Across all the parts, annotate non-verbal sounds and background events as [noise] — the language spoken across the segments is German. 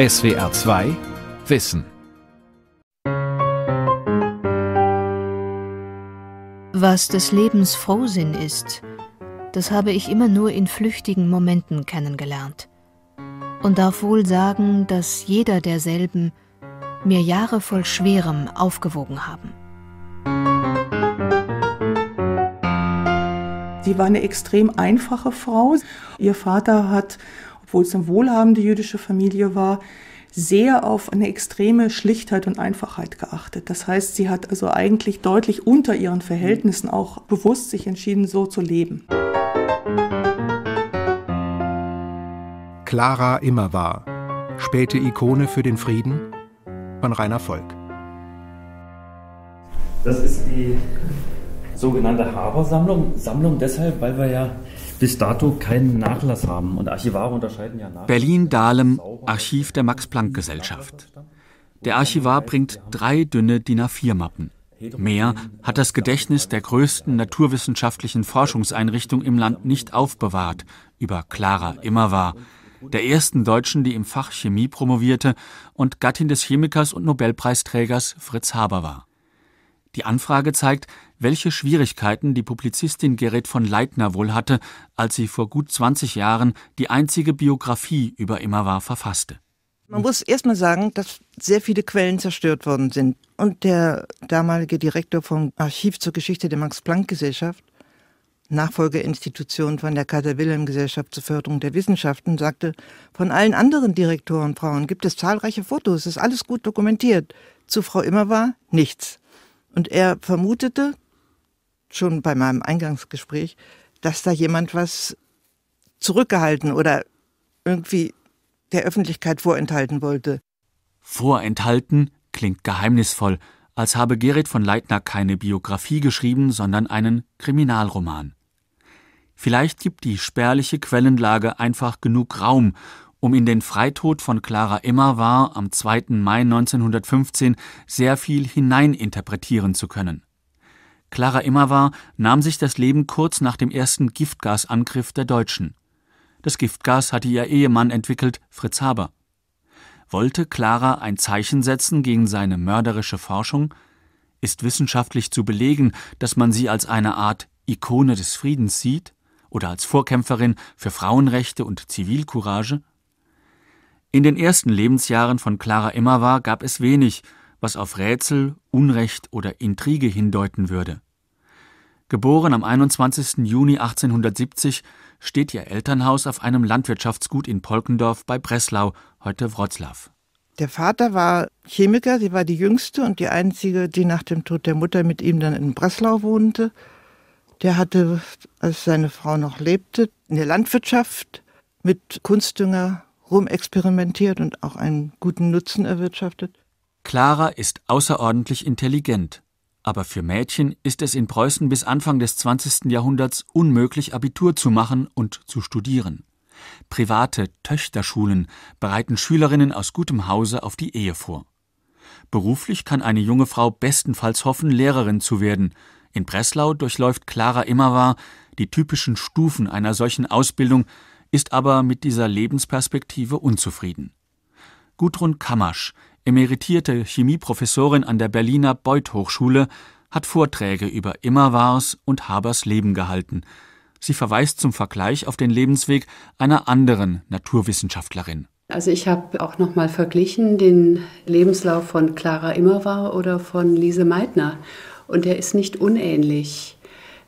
SWR 2 Wissen. Was des Lebens Frohsinn ist, das habe ich immer nur in flüchtigen Momenten kennengelernt und darf wohl sagen, dass jeder derselben mir Jahre voll Schwerem aufgewogen haben. Sie war eine extrem einfache Frau. Ihr Vater hat obwohl es eine wohlhabende jüdische Familie war, sehr auf eine extreme Schlichtheit und Einfachheit geachtet. Das heißt, sie hat also eigentlich deutlich unter ihren Verhältnissen auch bewusst sich entschieden, so zu leben. Clara Immerwahr, späte Ikone für den Frieden von Rainer Volk. Das ist die sogenannte Haber-Sammlung. Sammlung deshalb, weil wir ja bis dato keinen Nachlass haben. Und Archivare unterscheiden ja nach. Berlin-Dahlem, Archiv der Max-Planck-Gesellschaft. Der Archivar bringt drei dünne DIN A4-Mappen. Mehr hat das Gedächtnis der größten naturwissenschaftlichen Forschungseinrichtung im Land nicht aufbewahrt, über Clara Immerwahr, der ersten Deutschen, die im Fach Chemie promovierte und Gattin des Chemikers und Nobelpreisträgers Fritz Haber war. Die Anfrage zeigt, welche Schwierigkeiten die Publizistin Gerrit von Leitner wohl hatte, als sie vor gut 20 Jahren die einzige Biografie über Immerwahr verfasste. Man muss erstmal sagen, dass sehr viele Quellen zerstört worden sind. Und der damalige Direktor vom Archiv zur Geschichte der Max-Planck-Gesellschaft, Nachfolgerinstitution von der Kaiser-Wilhelm-Gesellschaft zur Förderung der Wissenschaften, sagte, von allen anderen Direktorenfrauen gibt es zahlreiche Fotos, ist alles gut dokumentiert. Zu Frau Immerwahr nichts. Und er vermutete, schon bei meinem Eingangsgespräch, dass da jemand was zurückgehalten oder irgendwie der Öffentlichkeit vorenthalten wollte. Vorenthalten klingt geheimnisvoll, als habe Gerrit von Leitner keine Biografie geschrieben, sondern einen Kriminalroman. Vielleicht gibt die spärliche Quellenlage einfach genug Raum, um in den Freitod von Clara Immerwahr am 2. Mai 1915 sehr viel hineininterpretieren zu können. Clara Immerwahr nahm sich das Leben kurz nach dem ersten Giftgasangriff der Deutschen. Das Giftgas hatte ihr Ehemann entwickelt, Fritz Haber. Wollte Clara ein Zeichen setzen gegen seine mörderische Forschung? Ist wissenschaftlich zu belegen, dass man sie als eine Art Ikone des Friedens sieht oder als Vorkämpferin für Frauenrechte und Zivilcourage? In den ersten Lebensjahren von Clara Immerwahr gab es wenig, was auf Rätsel, Unrecht oder Intrige hindeuten würde. Geboren am 21. Juni 1870, steht ihr Elternhaus auf einem Landwirtschaftsgut in Polkendorf bei Breslau, heute Wroclaw. Der Vater war Chemiker, sie war die jüngste und die einzige, die nach dem Tod der Mutter mit ihm dann in Breslau wohnte. Der hatte, als seine Frau noch lebte, in der Landwirtschaft mit Kunstdünger rumexperimentiert und auch einen guten Nutzen erwirtschaftet. Clara ist außerordentlich intelligent. Aber für Mädchen ist es in Preußen bis Anfang des 20. Jahrhunderts unmöglich, Abitur zu machen und zu studieren. Private Töchterschulen bereiten Schülerinnen aus gutem Hause auf die Ehe vor. Beruflich kann eine junge Frau bestenfalls hoffen, Lehrerin zu werden. In Breslau durchläuft Clara Immerwahr die typischen Stufen einer solchen Ausbildung, ist aber mit dieser Lebensperspektive unzufrieden. Gudrun Kammersch emeritierte Chemieprofessorin an der Berliner Beuth-Hochschule, hat Vorträge über Immerwahrs und Habers Leben gehalten. Sie verweist zum Vergleich auf den Lebensweg einer anderen Naturwissenschaftlerin. Also ich habe auch noch mal verglichen den Lebenslauf von Clara Immerwahr oder von Lise Meitner und der ist nicht unähnlich.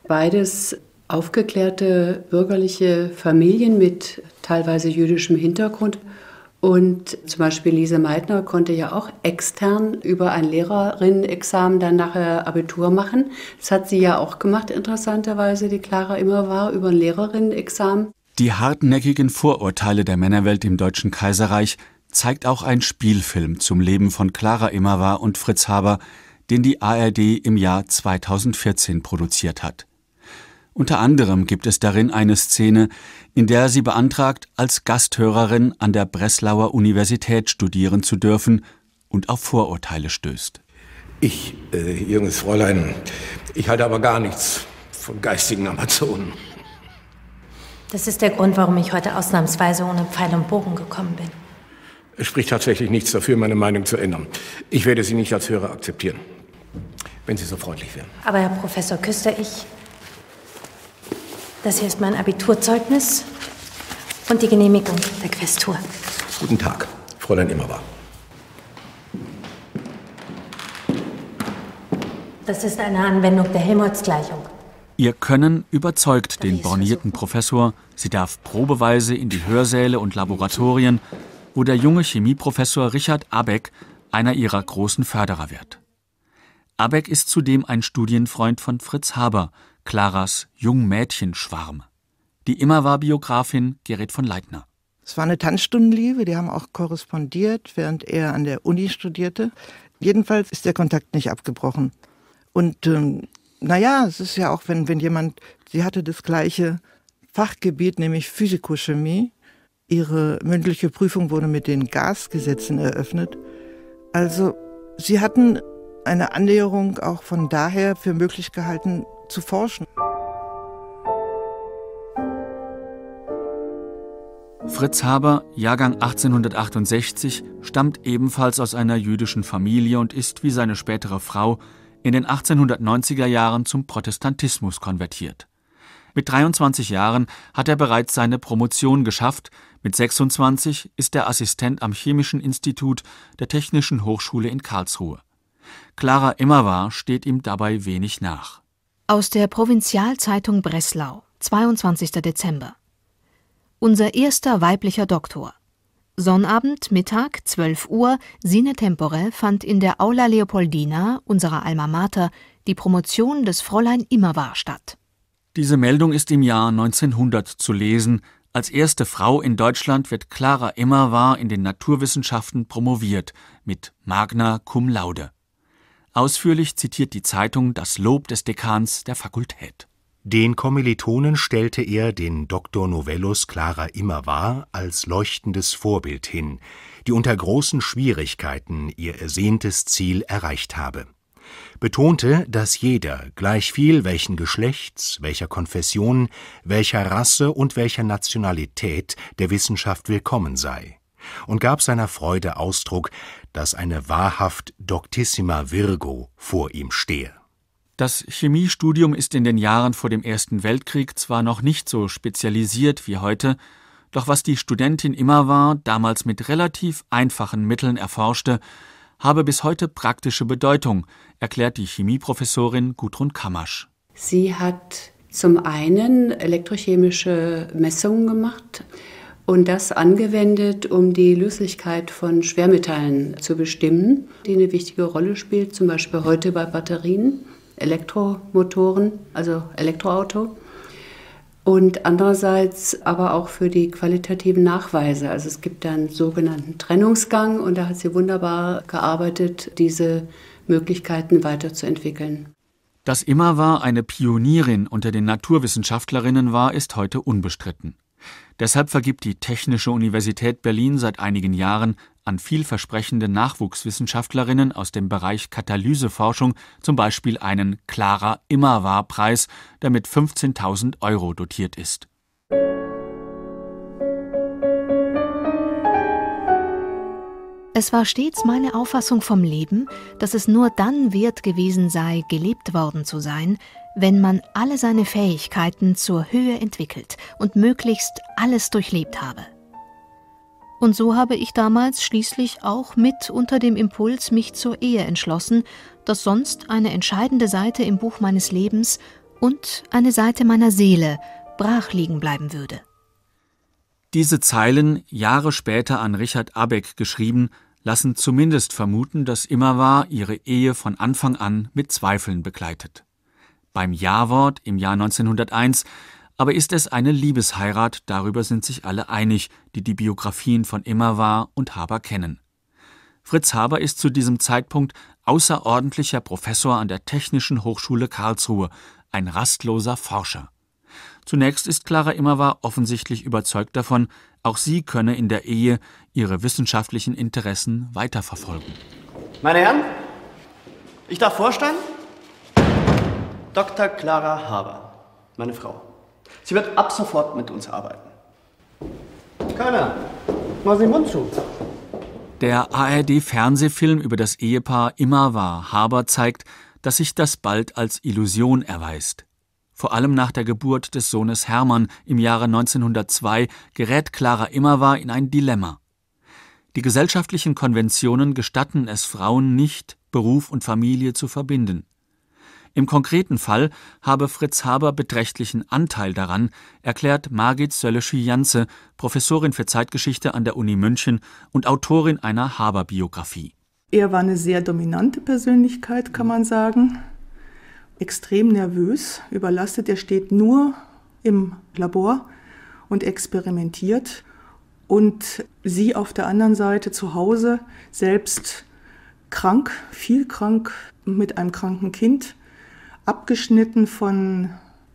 Beides aufgeklärte bürgerliche Familien mit teilweise jüdischem Hintergrund und zum Beispiel Lise Meitner konnte ja auch extern über ein Lehrerinnen-Examen dann nachher Abitur machen. Das hat sie ja auch gemacht, interessanterweise, die Clara immer war, über ein Lehrerinnen-Examen. Die hartnäckigen Vorurteile der Männerwelt im Deutschen Kaiserreich zeigt auch ein Spielfilm zum Leben von Clara Immerwahr und Fritz Haber, den die ARD im Jahr 2014 produziert hat. Unter anderem gibt es darin eine Szene, in der sie beantragt, als Gasthörerin an der Breslauer Universität studieren zu dürfen und auf Vorurteile stößt. Ich, äh, junges Fräulein, ich halte aber gar nichts von geistigen Amazonen. Das ist der Grund, warum ich heute ausnahmsweise ohne Pfeil und Bogen gekommen bin. Es spricht tatsächlich nichts dafür, meine Meinung zu ändern. Ich werde Sie nicht als Hörer akzeptieren, wenn Sie so freundlich wären. Aber Herr Professor Küster, ich das hier ist mein Abiturzeugnis und die Genehmigung der Questur. Guten Tag, Fräulein Immerbar. Das ist eine Anwendung der Helmholtz-Gleichung. Ihr Können überzeugt den bornierten Professor. Sie darf probeweise in die Hörsäle und Laboratorien, wo der junge Chemieprofessor Richard Abeck einer ihrer großen Förderer wird. Abeck ist zudem ein Studienfreund von Fritz Haber, Claras Jungmädchenschwarm. Die immer war Biografin Gerrit von Leitner. Es war eine Tanzstundenliebe, die haben auch korrespondiert, während er an der Uni studierte. Jedenfalls ist der Kontakt nicht abgebrochen. Und ähm, naja, es ist ja auch, wenn, wenn jemand, sie hatte das gleiche Fachgebiet, nämlich Physikochemie. Ihre mündliche Prüfung wurde mit den Gasgesetzen eröffnet. Also sie hatten eine Annäherung auch von daher für möglich gehalten, zu forschen. Fritz Haber, Jahrgang 1868, stammt ebenfalls aus einer jüdischen Familie und ist, wie seine spätere Frau, in den 1890er Jahren zum Protestantismus konvertiert. Mit 23 Jahren hat er bereits seine Promotion geschafft, mit 26 ist er Assistent am Chemischen Institut der Technischen Hochschule in Karlsruhe. Clara Immerwahr steht ihm dabei wenig nach. Aus der Provinzialzeitung Breslau, 22. Dezember. Unser erster weiblicher Doktor. Sonnabend, Mittag, 12 Uhr, sine tempore, fand in der Aula Leopoldina, unserer Alma Mater, die Promotion des Fräulein Immerwahr statt. Diese Meldung ist im Jahr 1900 zu lesen. Als erste Frau in Deutschland wird Clara Immerwahr in den Naturwissenschaften promoviert, mit Magna Cum Laude. Ausführlich zitiert die Zeitung das Lob des Dekans der Fakultät. Den Kommilitonen stellte er den Dr. Novellus Clara Immerwahr als leuchtendes Vorbild hin, die unter großen Schwierigkeiten ihr ersehntes Ziel erreicht habe. Betonte, dass jeder, gleichviel welchen Geschlechts, welcher Konfession, welcher Rasse und welcher Nationalität der Wissenschaft willkommen sei, und gab seiner Freude Ausdruck, dass eine wahrhaft doctissima virgo vor ihm stehe. Das Chemiestudium ist in den Jahren vor dem Ersten Weltkrieg zwar noch nicht so spezialisiert wie heute, doch was die Studentin immer war, damals mit relativ einfachen Mitteln erforschte, habe bis heute praktische Bedeutung, erklärt die Chemieprofessorin Gudrun Kamasch. Sie hat zum einen elektrochemische Messungen gemacht, und das angewendet, um die Löslichkeit von Schwermetallen zu bestimmen, die eine wichtige Rolle spielt, zum Beispiel heute bei Batterien, Elektromotoren, also Elektroauto. Und andererseits aber auch für die qualitativen Nachweise. Also es gibt einen sogenannten Trennungsgang und da hat sie wunderbar gearbeitet, diese Möglichkeiten weiterzuentwickeln. Dass Immer war eine Pionierin unter den Naturwissenschaftlerinnen war, ist heute unbestritten. Deshalb vergibt die Technische Universität Berlin seit einigen Jahren an vielversprechende Nachwuchswissenschaftlerinnen aus dem Bereich Katalyseforschung zum Beispiel einen Clara Immerwahr-Preis, der mit 15.000 Euro dotiert ist. Es war stets meine Auffassung vom Leben, dass es nur dann wert gewesen sei, gelebt worden zu sein, wenn man alle seine Fähigkeiten zur Höhe entwickelt und möglichst alles durchlebt habe. Und so habe ich damals schließlich auch mit unter dem Impuls mich zur Ehe entschlossen, dass sonst eine entscheidende Seite im Buch meines Lebens und eine Seite meiner Seele brach liegen bleiben würde. Diese Zeilen, Jahre später an Richard Abeck geschrieben, lassen zumindest vermuten, dass immer war ihre Ehe von Anfang an mit Zweifeln begleitet beim Ja-Wort im Jahr 1901, aber ist es eine Liebesheirat, darüber sind sich alle einig, die die Biografien von Immerwahr und Haber kennen. Fritz Haber ist zu diesem Zeitpunkt außerordentlicher Professor an der Technischen Hochschule Karlsruhe, ein rastloser Forscher. Zunächst ist Clara Immerwahr offensichtlich überzeugt davon, auch sie könne in der Ehe ihre wissenschaftlichen Interessen weiterverfolgen. Meine Herren, ich darf vorstellen, Dr. Clara Haber, meine Frau. Sie wird ab sofort mit uns arbeiten. Keiner, mach den Mund zu. Der ARD-Fernsehfilm über das Ehepaar Immer Haber zeigt, dass sich das bald als Illusion erweist. Vor allem nach der Geburt des Sohnes Hermann im Jahre 1902 gerät Clara Immerwahr in ein Dilemma. Die gesellschaftlichen Konventionen gestatten es Frauen nicht, Beruf und Familie zu verbinden. Im konkreten Fall habe Fritz Haber beträchtlichen Anteil daran, erklärt Margit Sölleschi-Janze, Professorin für Zeitgeschichte an der Uni München und Autorin einer Haber-Biografie. Er war eine sehr dominante Persönlichkeit, kann man sagen. Extrem nervös, überlastet. Er steht nur im Labor und experimentiert. Und sie auf der anderen Seite zu Hause, selbst krank, viel krank, mit einem kranken Kind abgeschnitten von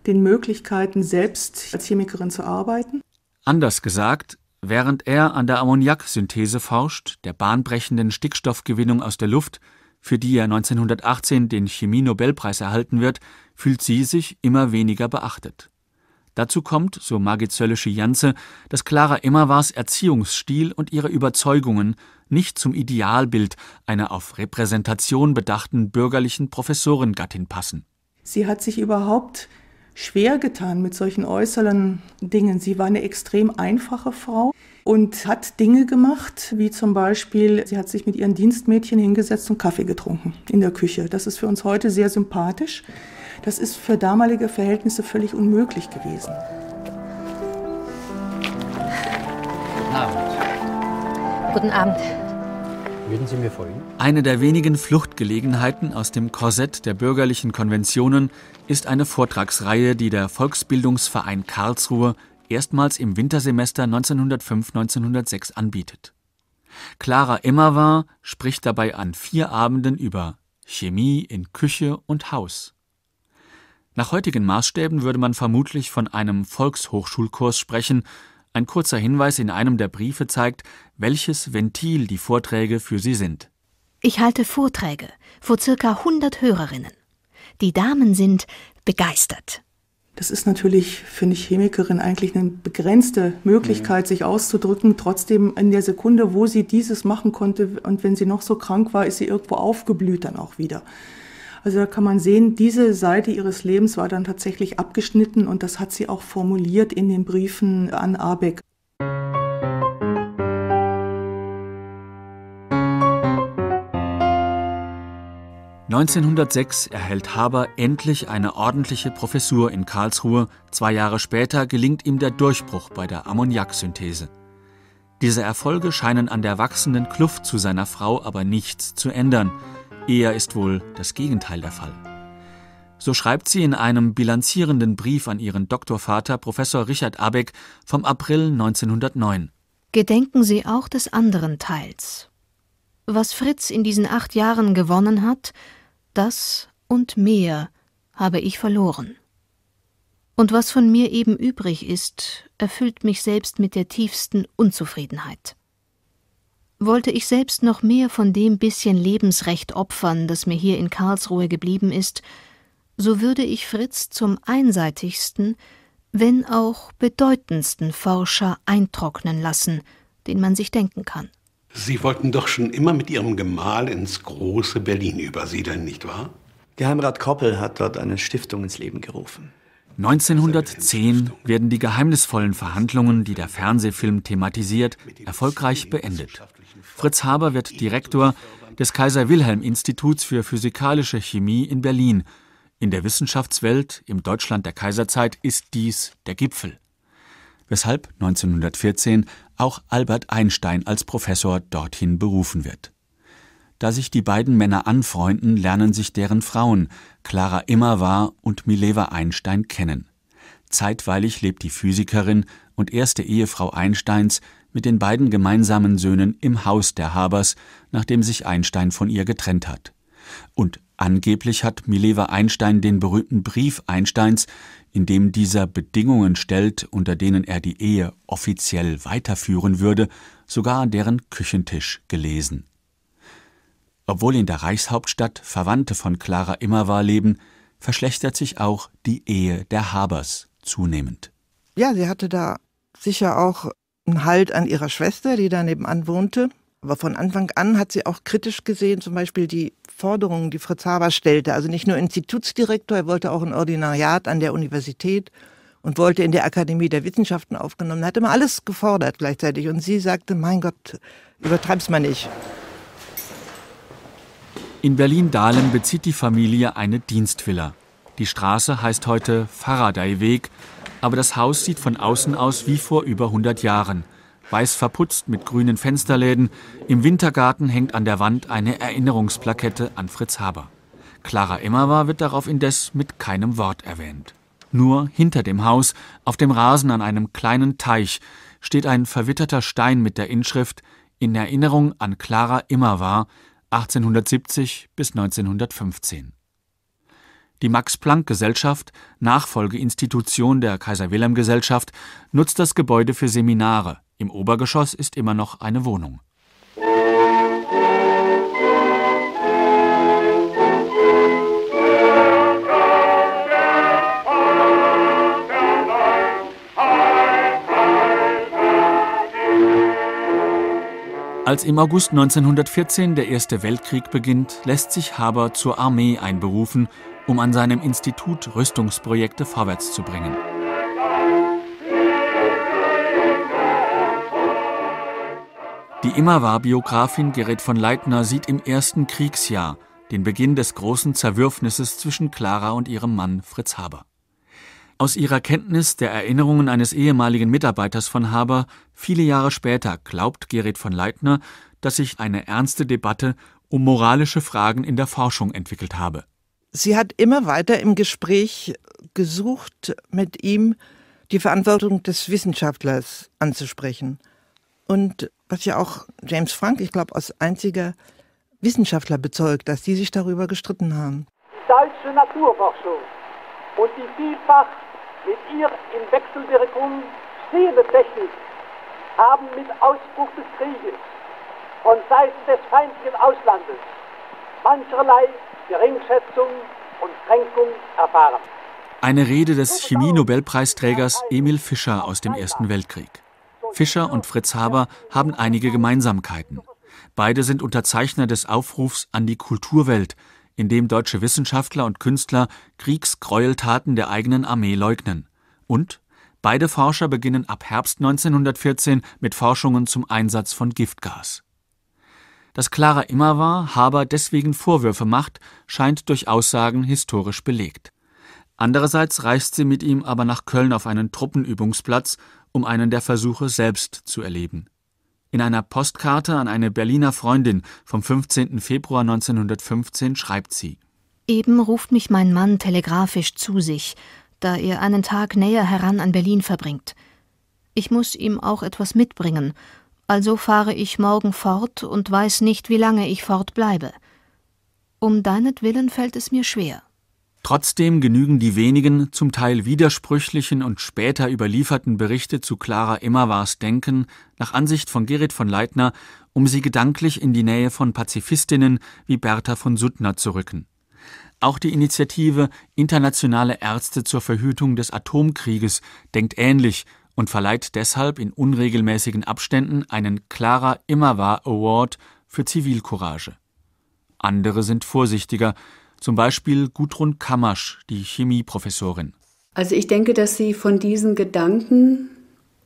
den Möglichkeiten, selbst als Chemikerin zu arbeiten? Anders gesagt, während er an der Ammoniaksynthese forscht, der bahnbrechenden Stickstoffgewinnung aus der Luft, für die er 1918 den Chemie-Nobelpreis erhalten wird, fühlt sie sich immer weniger beachtet. Dazu kommt, so Margit Zöllische Janze, dass Clara Immerwars Erziehungsstil und ihre Überzeugungen nicht zum Idealbild einer auf Repräsentation bedachten bürgerlichen Professorengattin passen. Sie hat sich überhaupt schwer getan mit solchen äußeren Dingen. Sie war eine extrem einfache Frau und hat Dinge gemacht, wie zum Beispiel, sie hat sich mit ihren Dienstmädchen hingesetzt und Kaffee getrunken in der Küche. Das ist für uns heute sehr sympathisch. Das ist für damalige Verhältnisse völlig unmöglich gewesen. Guten Abend. Guten Abend. Würden Sie mir folgen? Eine der wenigen Fluchtgelegenheiten aus dem Korsett der bürgerlichen Konventionen ist eine Vortragsreihe, die der Volksbildungsverein Karlsruhe erstmals im Wintersemester 1905-1906 anbietet. Clara Immerwahr spricht dabei an vier Abenden über Chemie in Küche und Haus. Nach heutigen Maßstäben würde man vermutlich von einem Volkshochschulkurs sprechen. Ein kurzer Hinweis in einem der Briefe zeigt, welches Ventil die Vorträge für sie sind. Ich halte Vorträge vor circa 100 Hörerinnen. Die Damen sind begeistert. Das ist natürlich für eine Chemikerin eigentlich eine begrenzte Möglichkeit, mhm. sich auszudrücken. Trotzdem in der Sekunde, wo sie dieses machen konnte und wenn sie noch so krank war, ist sie irgendwo aufgeblüht dann auch wieder. Also da kann man sehen, diese Seite ihres Lebens war dann tatsächlich abgeschnitten und das hat sie auch formuliert in den Briefen an Abeck. 1906 erhält Haber endlich eine ordentliche Professur in Karlsruhe. Zwei Jahre später gelingt ihm der Durchbruch bei der Ammoniaksynthese. Diese Erfolge scheinen an der wachsenden Kluft zu seiner Frau aber nichts zu ändern. Eher ist wohl das Gegenteil der Fall. So schreibt sie in einem bilanzierenden Brief an ihren Doktorvater Professor Richard Abeck vom April 1909. Gedenken Sie auch des anderen Teils. Was Fritz in diesen acht Jahren gewonnen hat, das und mehr habe ich verloren. Und was von mir eben übrig ist, erfüllt mich selbst mit der tiefsten Unzufriedenheit. Wollte ich selbst noch mehr von dem bisschen Lebensrecht opfern, das mir hier in Karlsruhe geblieben ist, so würde ich Fritz zum einseitigsten, wenn auch bedeutendsten Forscher eintrocknen lassen, den man sich denken kann. Sie wollten doch schon immer mit Ihrem Gemahl ins große Berlin übersiedeln, nicht wahr? Geheimrat Koppel hat dort eine Stiftung ins Leben gerufen. 1910 werden die geheimnisvollen Verhandlungen, die der Fernsehfilm thematisiert, erfolgreich beendet. Fritz Haber wird Direktor des Kaiser Wilhelm Instituts für Physikalische Chemie in Berlin. In der Wissenschaftswelt, im Deutschland der Kaiserzeit, ist dies der Gipfel. Weshalb 1914 auch Albert Einstein als Professor dorthin berufen wird. Da sich die beiden Männer anfreunden, lernen sich deren Frauen, Clara Immerwahr und Mileva Einstein, kennen. Zeitweilig lebt die Physikerin und erste Ehefrau Einsteins mit den beiden gemeinsamen Söhnen im Haus der Habers, nachdem sich Einstein von ihr getrennt hat. Und angeblich hat Mileva Einstein den berühmten Brief Einsteins, in dem dieser Bedingungen stellt, unter denen er die Ehe offiziell weiterführen würde, sogar an deren Küchentisch gelesen. Obwohl in der Reichshauptstadt Verwandte von Clara Immerwahr leben, verschlechtert sich auch die Ehe der Habers zunehmend. Ja, sie hatte da sicher auch einen Halt an ihrer Schwester, die da nebenan wohnte. Aber von Anfang an hat sie auch kritisch gesehen, zum Beispiel die Forderungen, die Fritz Haber stellte. Also nicht nur Institutsdirektor, er wollte auch ein Ordinariat an der Universität und wollte in der Akademie der Wissenschaften aufgenommen. Er hat immer alles gefordert gleichzeitig. Und sie sagte, mein Gott, übertreib's mal nicht. In Berlin-Dahlem bezieht die Familie eine Dienstvilla. Die Straße heißt heute Faraday-Weg, aber das Haus sieht von außen aus wie vor über 100 Jahren weiß verputzt mit grünen Fensterläden. Im Wintergarten hängt an der Wand eine Erinnerungsplakette an Fritz Haber. Clara Immerwahr wird darauf indes mit keinem Wort erwähnt. Nur hinter dem Haus, auf dem Rasen an einem kleinen Teich, steht ein verwitterter Stein mit der Inschrift In Erinnerung an Clara Immerwahr 1870 bis 1915. Die Max-Planck-Gesellschaft, Nachfolgeinstitution der Kaiser-Wilhelm-Gesellschaft, nutzt das Gebäude für Seminare, im Obergeschoss ist immer noch eine Wohnung. Als im August 1914 der Erste Weltkrieg beginnt, lässt sich Haber zur Armee einberufen, um an seinem Institut Rüstungsprojekte vorwärts zu bringen. Die Immerwahr-Biografin Gerrit von Leitner sieht im ersten Kriegsjahr den Beginn des großen Zerwürfnisses zwischen Clara und ihrem Mann Fritz Haber. Aus ihrer Kenntnis der Erinnerungen eines ehemaligen Mitarbeiters von Haber, viele Jahre später glaubt Gerrit von Leitner, dass sich eine ernste Debatte um moralische Fragen in der Forschung entwickelt habe. Sie hat immer weiter im Gespräch gesucht, mit ihm die Verantwortung des Wissenschaftlers anzusprechen. Und was ja auch James Frank, ich glaube, als einziger Wissenschaftler bezeugt, dass sie sich darüber gestritten haben. Die deutsche Naturforschung und die vielfach mit ihr in Wechselwirkung stehende Technik haben mit Ausbruch des Krieges von Seiten des feindlichen Auslandes mancherlei Geringschätzung und Kränkung erfahren. Eine Rede des Chemie-Nobelpreisträgers Emil Fischer aus dem Ersten Weltkrieg. Fischer und Fritz Haber haben einige Gemeinsamkeiten. Beide sind Unterzeichner des Aufrufs an die Kulturwelt, in dem deutsche Wissenschaftler und Künstler Kriegsgräueltaten der eigenen Armee leugnen. Und beide Forscher beginnen ab Herbst 1914 mit Forschungen zum Einsatz von Giftgas. Dass Clara immer war, Haber deswegen Vorwürfe macht, scheint durch Aussagen historisch belegt. Andererseits reist sie mit ihm aber nach Köln auf einen Truppenübungsplatz um einen der Versuche selbst zu erleben. In einer Postkarte an eine Berliner Freundin vom 15. Februar 1915 schreibt sie: Eben ruft mich mein Mann telegrafisch zu sich, da er einen Tag näher heran an Berlin verbringt. Ich muss ihm auch etwas mitbringen, also fahre ich morgen fort und weiß nicht, wie lange ich fortbleibe. Um deinetwillen fällt es mir schwer. Trotzdem genügen die wenigen, zum Teil widersprüchlichen und später überlieferten Berichte zu Clara Immerwahrs Denken nach Ansicht von Gerrit von Leitner, um sie gedanklich in die Nähe von Pazifistinnen wie Bertha von Suttner zu rücken. Auch die Initiative Internationale Ärzte zur Verhütung des Atomkrieges denkt ähnlich und verleiht deshalb in unregelmäßigen Abständen einen Clara Immerwahr Award für Zivilcourage. Andere sind vorsichtiger, zum Beispiel Gudrun Kamasch, die Chemieprofessorin. Also ich denke, dass sie von diesen Gedanken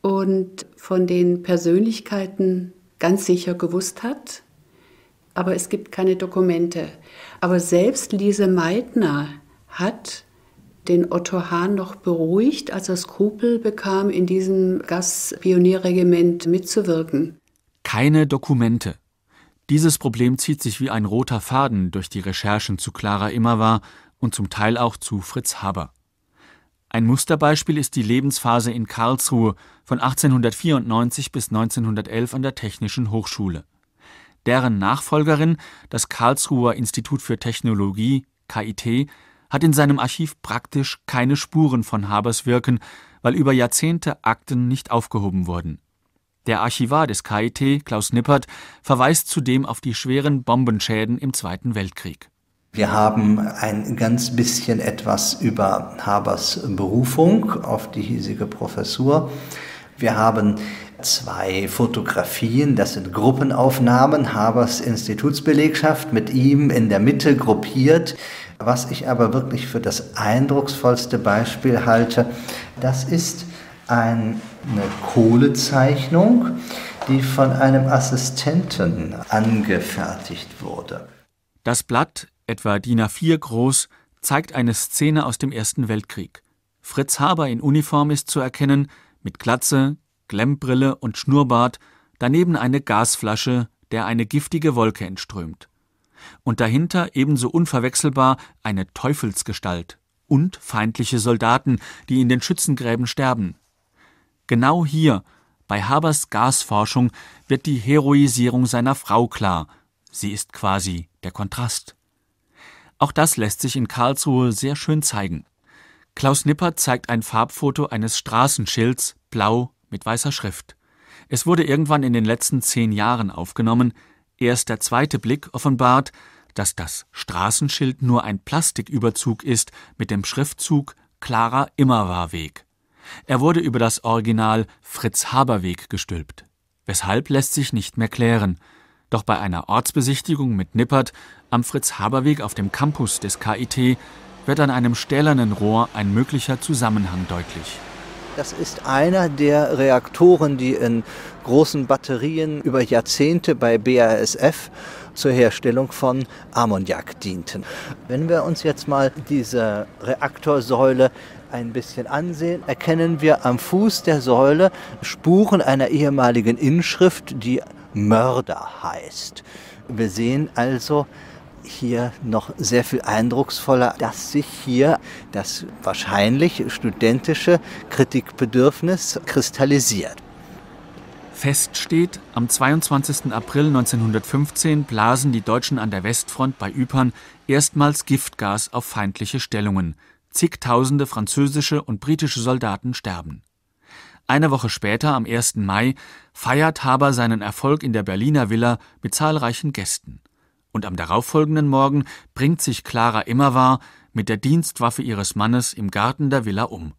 und von den Persönlichkeiten ganz sicher gewusst hat, aber es gibt keine Dokumente. Aber selbst Lise Meitner hat den Otto Hahn noch beruhigt, als er Skrupel bekam, in diesem Gaspionierregiment mitzuwirken. Keine Dokumente. Dieses Problem zieht sich wie ein roter Faden durch die Recherchen zu Clara Immerwahr und zum Teil auch zu Fritz Haber. Ein Musterbeispiel ist die Lebensphase in Karlsruhe von 1894 bis 1911 an der Technischen Hochschule. Deren Nachfolgerin, das Karlsruher Institut für Technologie, KIT, hat in seinem Archiv praktisch keine Spuren von Habers Wirken, weil über Jahrzehnte Akten nicht aufgehoben wurden. Der Archivar des KIT, Klaus Nippert, verweist zudem auf die schweren Bombenschäden im Zweiten Weltkrieg. Wir haben ein ganz bisschen etwas über Habers Berufung auf die hiesige Professur. Wir haben zwei Fotografien, das sind Gruppenaufnahmen Habers Institutsbelegschaft mit ihm in der Mitte gruppiert. Was ich aber wirklich für das eindrucksvollste Beispiel halte, das ist ein eine Kohlezeichnung, die von einem Assistenten angefertigt wurde. Das Blatt, etwa DIN A4 groß, zeigt eine Szene aus dem Ersten Weltkrieg. Fritz Haber in Uniform ist zu erkennen, mit Glatze, Glemmbrille und Schnurrbart, daneben eine Gasflasche, der eine giftige Wolke entströmt. Und dahinter ebenso unverwechselbar eine Teufelsgestalt und feindliche Soldaten, die in den Schützengräben sterben. Genau hier, bei Habers Gasforschung, wird die Heroisierung seiner Frau klar. Sie ist quasi der Kontrast. Auch das lässt sich in Karlsruhe sehr schön zeigen. Klaus Nipper zeigt ein Farbfoto eines Straßenschilds, blau mit weißer Schrift. Es wurde irgendwann in den letzten zehn Jahren aufgenommen. Erst der zweite Blick offenbart, dass das Straßenschild nur ein Plastiküberzug ist mit dem Schriftzug Klarer Immerwarweg. Er wurde über das Original Fritz Haberweg gestülpt. Weshalb lässt sich nicht mehr klären. Doch bei einer Ortsbesichtigung mit Nippert am fritz Haberweg auf dem Campus des KIT wird an einem stählernen Rohr ein möglicher Zusammenhang deutlich. Das ist einer der Reaktoren, die in großen Batterien über Jahrzehnte bei BASF zur Herstellung von Ammoniak dienten. Wenn wir uns jetzt mal diese Reaktorsäule ein bisschen ansehen, erkennen wir am Fuß der Säule Spuren einer ehemaligen Inschrift, die Mörder heißt. Wir sehen also hier noch sehr viel eindrucksvoller, dass sich hier das wahrscheinlich studentische Kritikbedürfnis kristallisiert. Fest steht, am 22. April 1915 blasen die Deutschen an der Westfront bei Ypern erstmals Giftgas auf feindliche Stellungen. Zigtausende französische und britische Soldaten sterben. Eine Woche später, am 1. Mai, feiert Haber seinen Erfolg in der Berliner Villa mit zahlreichen Gästen. Und am darauffolgenden Morgen bringt sich Clara Immerwahr mit der Dienstwaffe ihres Mannes im Garten der Villa um.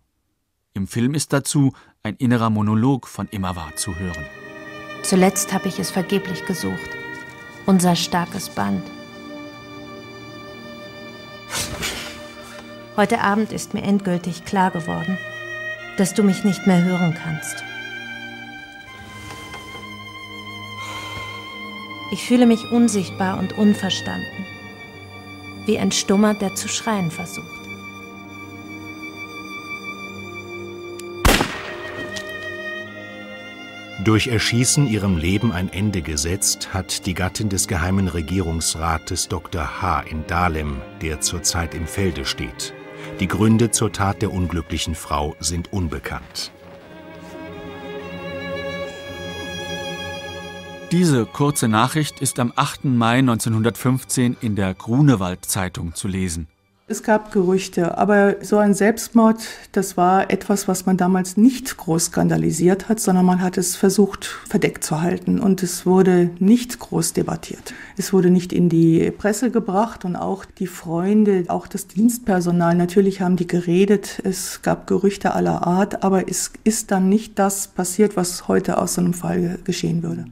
Im Film ist dazu ein innerer Monolog von Immerwahr zu hören. Zuletzt habe ich es vergeblich gesucht. Unser starkes Band. Heute Abend ist mir endgültig klar geworden, dass du mich nicht mehr hören kannst. Ich fühle mich unsichtbar und unverstanden, wie ein Stummer, der zu schreien versucht. Durch Erschießen ihrem Leben ein Ende gesetzt, hat die Gattin des geheimen Regierungsrates Dr. H. in Dahlem, der zurzeit im Felde steht, die Gründe zur Tat der unglücklichen Frau sind unbekannt. Diese kurze Nachricht ist am 8. Mai 1915 in der Grunewald-Zeitung zu lesen. Es gab Gerüchte, aber so ein Selbstmord, das war etwas, was man damals nicht groß skandalisiert hat, sondern man hat es versucht verdeckt zu halten und es wurde nicht groß debattiert. Es wurde nicht in die Presse gebracht und auch die Freunde, auch das Dienstpersonal, natürlich haben die geredet, es gab Gerüchte aller Art, aber es ist dann nicht das passiert, was heute aus so einem Fall geschehen würde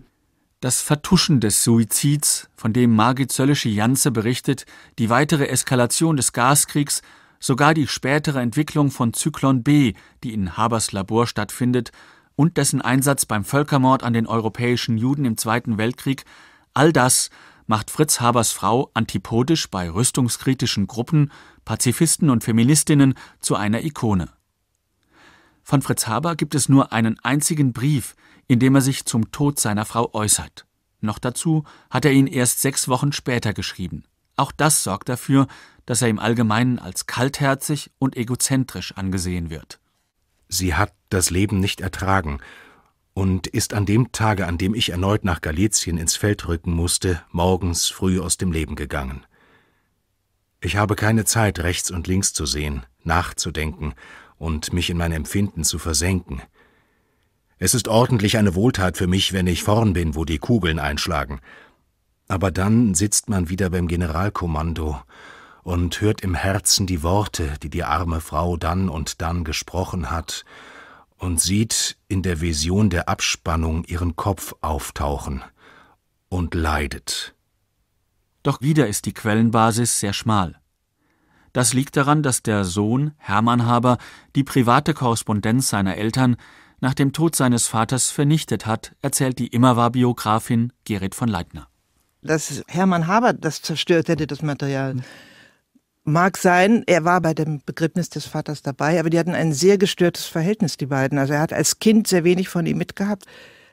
das Vertuschen des Suizids, von dem Margit Söllische Janze berichtet, die weitere Eskalation des Gaskriegs, sogar die spätere Entwicklung von Zyklon B, die in Habers Labor stattfindet, und dessen Einsatz beim Völkermord an den europäischen Juden im Zweiten Weltkrieg, all das macht Fritz Habers Frau antipodisch bei rüstungskritischen Gruppen, Pazifisten und Feministinnen zu einer Ikone. Von Fritz Haber gibt es nur einen einzigen Brief, indem er sich zum Tod seiner Frau äußert. Noch dazu hat er ihn erst sechs Wochen später geschrieben. Auch das sorgt dafür, dass er im Allgemeinen als kaltherzig und egozentrisch angesehen wird. Sie hat das Leben nicht ertragen und ist an dem Tage, an dem ich erneut nach Galizien ins Feld rücken musste, morgens früh aus dem Leben gegangen. Ich habe keine Zeit, rechts und links zu sehen, nachzudenken und mich in mein Empfinden zu versenken – es ist ordentlich eine Wohltat für mich, wenn ich vorn bin, wo die Kugeln einschlagen. Aber dann sitzt man wieder beim Generalkommando und hört im Herzen die Worte, die die arme Frau dann und dann gesprochen hat, und sieht in der Vision der Abspannung ihren Kopf auftauchen und leidet. Doch wieder ist die Quellenbasis sehr schmal. Das liegt daran, dass der Sohn, Hermann Haber, die private Korrespondenz seiner Eltern nach dem Tod seines Vaters vernichtet hat, erzählt die Immerwahr-Biografin Gerrit von Leitner. Dass Hermann Haber das zerstört hätte, das Material, mag sein. Er war bei dem Begräbnis des Vaters dabei, aber die hatten ein sehr gestörtes Verhältnis, die beiden. Also er hat als Kind sehr wenig von ihm mitgehabt.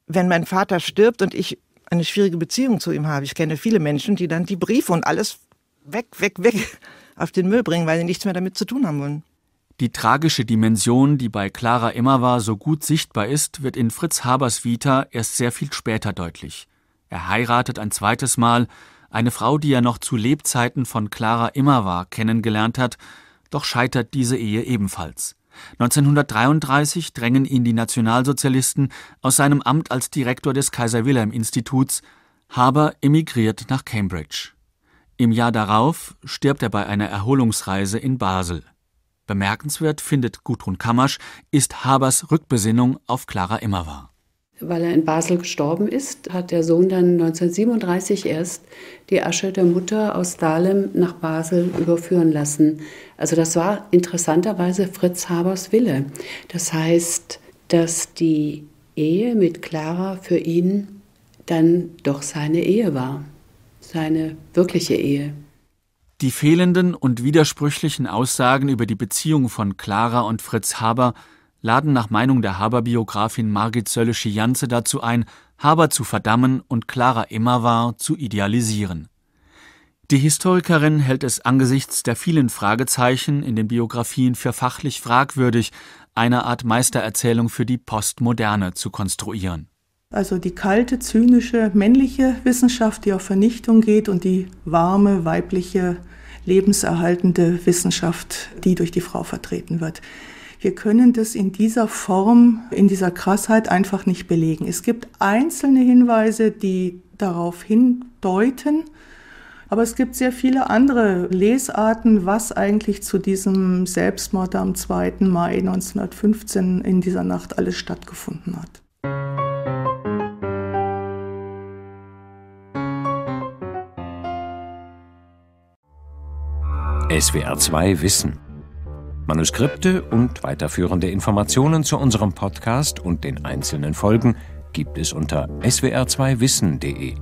Wenn mein Vater stirbt und ich eine schwierige Beziehung zu ihm habe, ich kenne viele Menschen, die dann die Briefe und alles weg, weg, weg [laughs] auf den Müll bringen, weil sie nichts mehr damit zu tun haben wollen. Die tragische Dimension, die bei Clara war, so gut sichtbar ist, wird in Fritz Habers Vita erst sehr viel später deutlich. Er heiratet ein zweites Mal eine Frau, die er noch zu Lebzeiten von Clara war, kennengelernt hat, doch scheitert diese Ehe ebenfalls. 1933 drängen ihn die Nationalsozialisten aus seinem Amt als Direktor des Kaiser Wilhelm Instituts. Haber emigriert nach Cambridge. Im Jahr darauf stirbt er bei einer Erholungsreise in Basel. Bemerkenswert, findet Gudrun Kammersch, ist Habers Rückbesinnung auf Clara Immerwahr. Weil er in Basel gestorben ist, hat der Sohn dann 1937 erst die Asche der Mutter aus Dahlem nach Basel überführen lassen. Also das war interessanterweise Fritz Habers Wille. Das heißt, dass die Ehe mit Clara für ihn dann doch seine Ehe war, seine wirkliche Ehe. Die fehlenden und widersprüchlichen Aussagen über die Beziehung von Clara und Fritz Haber laden nach Meinung der Haber-Biografin Margit Söllische janze dazu ein, Haber zu verdammen und Clara Immerwahr zu idealisieren. Die Historikerin hält es angesichts der vielen Fragezeichen in den Biografien für fachlich fragwürdig, eine Art Meistererzählung für die Postmoderne zu konstruieren. Also die kalte, zynische, männliche Wissenschaft, die auf Vernichtung geht und die warme, weibliche lebenserhaltende Wissenschaft, die durch die Frau vertreten wird. Wir können das in dieser Form, in dieser Krassheit einfach nicht belegen. Es gibt einzelne Hinweise, die darauf hindeuten, aber es gibt sehr viele andere Lesarten, was eigentlich zu diesem Selbstmord am 2. Mai 1915 in dieser Nacht alles stattgefunden hat. SWR 2 Wissen. Manuskripte und weiterführende Informationen zu unserem Podcast und den einzelnen Folgen gibt es unter swr2wissen.de.